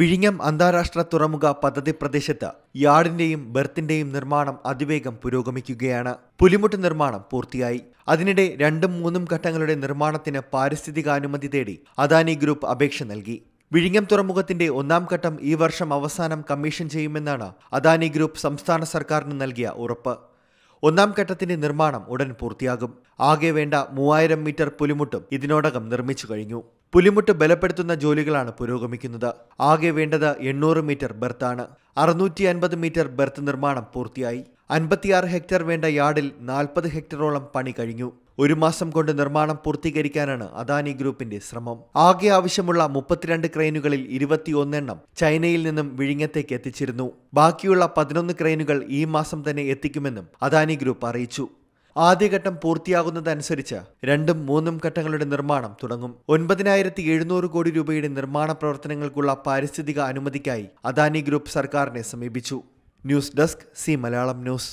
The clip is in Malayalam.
വിഴിഞ്ഞം അന്താരാഷ്ട്ര തുറമുഖ പദ്ധതി പ്രദേശത്ത് യാർഡിന്റെയും ബെർത്തിന്റെയും നിർമ്മാണം അതിവേഗം പുരോഗമിക്കുകയാണ് പുലിമുട്ട് നിർമ്മാണം പൂർത്തിയായി അതിനിടെ രണ്ടും മൂന്നും ഘട്ടങ്ങളുടെ നിർമ്മാണത്തിന് പാരിസ്ഥിതിക അനുമതി തേടി അദാനി ഗ്രൂപ്പ് അപേക്ഷ നൽകി വിഴിഞ്ഞം തുറമുഖത്തിന്റെ ഒന്നാം ഘട്ടം ഈ വർഷം അവസാനം കമ്മീഷൻ ചെയ്യുമെന്നാണ് അദാനി ഗ്രൂപ്പ് സംസ്ഥാന സർക്കാരിന് നൽകിയ ഉറപ്പ് ഒന്നാം ഘട്ടത്തിന്റെ നിർമ്മാണം ഉടൻ പൂർത്തിയാകും ആകെ വേണ്ട മൂവായിരം മീറ്റർ പുലിമുട്ടും ഇതിനോടകം നിർമ്മിച്ചു കഴിഞ്ഞു പുലിമുട്ട് ബലപ്പെടുത്തുന്ന ജോലികളാണ് പുരോഗമിക്കുന്നത് ആകെ വേണ്ടത് എണ്ണൂറ് മീറ്റർ ബെർത്താണ് അറുന്നൂറ്റി അൻപത് മീറ്റർ ബെർത്ത് നിർമ്മാണം പൂർത്തിയായി അൻപത്തിയാറ് ഹെക്ടർ വേണ്ട യാർഡിൽ നാൽപ്പത് ഹെക്ടറോളം പണി കഴിഞ്ഞു ഒരു മാസം കൊണ്ട് നിർമ്മാണം പൂർത്തീകരിക്കാനാണ് അദാനി ഗ്രൂപ്പിന്റെ ശ്രമം ആകെ ആവശ്യമുള്ള മുപ്പത്തിരണ്ട് ക്രെയിനുകളിൽ ഇരുപത്തിയൊന്നെണ്ണം ചൈനയിൽ നിന്നും വിഴിഞ്ഞത്തേക്ക് എത്തിച്ചിരുന്നു ബാക്കിയുള്ള പതിനൊന്ന് ക്രെയിനുകൾ ഈ മാസം തന്നെ എത്തിക്കുമെന്നും അദാനി ഗ്രൂപ്പ് അറിയിച്ചു ആദ്യഘട്ടം പൂർത്തിയാകുന്നതനുസരിച്ച് രണ്ടും മൂന്നും ഘട്ടങ്ങളുടെ നിർമ്മാണം തുടങ്ങും ഒൻപതിനായിരത്തി എഴുന്നൂറ് കോടി രൂപയുടെ നിർമ്മാണ പ്രവർത്തനങ്ങൾക്കുള്ള പാരിസ്ഥിതിക അനുമതിക്കായി അദാനി ഗ്രൂപ്പ് സർക്കാരിനെ സമീപിച്ചു news desk Zee Malayalam news